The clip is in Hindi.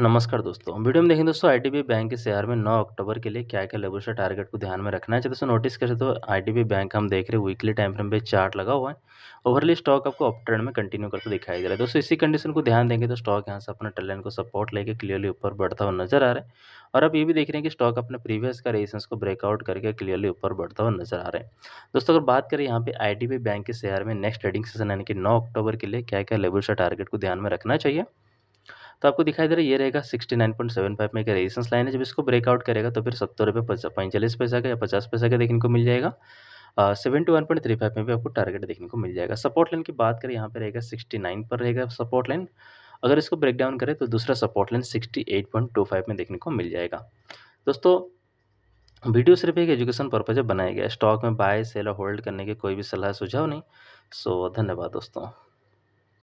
नमस्कार दोस्तों वीडियो में देखें दोस्तों आईडीबी बैंक के शेयर में 9 अक्टूबर के लिए क्या क्या लेवल से टारगेट को ध्यान में रखना है दोस्तों नोटिस करें तो आईडीबी बैंक हम देख रहे हैं वीकली टाइम फ्रेम पे चार्ट लगा हुआ है ओवरली स्टॉक आपको अप ट्रेंड में कंटिन्यू करते दिखाई दे रहा है दोस्तों इसी कंडीशन को ध्यान देंगे तो स्टॉक यहाँ से अपना टेलन को सपोर्ट लेकर क्लियरली ऊपर बढ़ता हुआ नजर आ रहा है और आप ये भी देख रहे हैं कि स्टॉक अपने प्रीवियस का रेजिस्टेंस को ब्रेकआउट करके क्लियरली ऊपर बढ़ता हुआ नजर आ रहा है दोस्तों अगर बात करें यहाँ पे आईडीबी बैंक के शेयर में नेक्स्ट ट्रेडिंग सेशन यानी कि नौ अक्टूबर के लिए क्या क्या लेवल से टारगेट को ध्यान में रखना चाहिए तो आपको दिखाई दे रहा है ये रहेगा sixty nine point seven five में का रेजिस्टेंस लाइन है जब इसको ब्रेकआउट करेगा तो फिर सत्तर रुपये पैंतालीस पैसा का या पचास पैसा का देखने को मिल जाएगा seventy one point three five में भी आपको टारगेट देखने को मिल जाएगा सपोर्ट लाइन की बात करें यहाँ पर रहेगा सिक्सटी नाइन पर रहेगा सपोर्ट लाइन अगर इसको ब्रेक डाउन करें तो दूसरा support line sixty eight point two five में देखने को मिल जाएगा दोस्तों वीडियो सिर्फ एक एजुकेशन पर्पज बनाया गया स्टॉक में बाय सेल और होल्ड करने की कोई भी सलाह सुझाव नहीं सो धन्यवाद दोस्तों